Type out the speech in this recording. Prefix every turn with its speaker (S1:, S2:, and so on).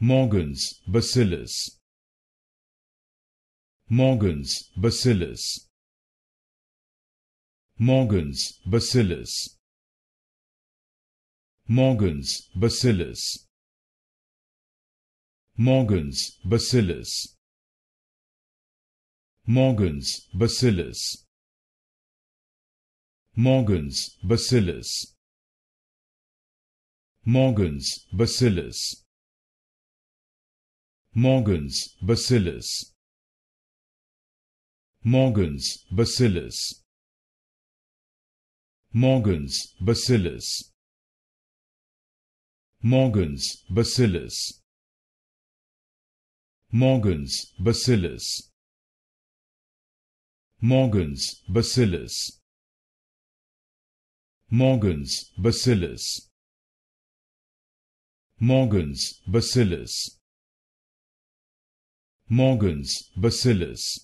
S1: Morgans, bacillus. Morgans, bacillus. Morgans, bacillus. Morgans, bacillus. Morgans, bacillus. Morgans, bacillus. Morgans, bacillus. Morgans, bacillus. Morgans, bacillus. Morgans, bacillus. Morgans, bacillus. Morgans, bacillus. Morgans, bacillus. Morgans, bacillus. Morgans, bacillus. Morgans, bacillus. Morgans, bacillus.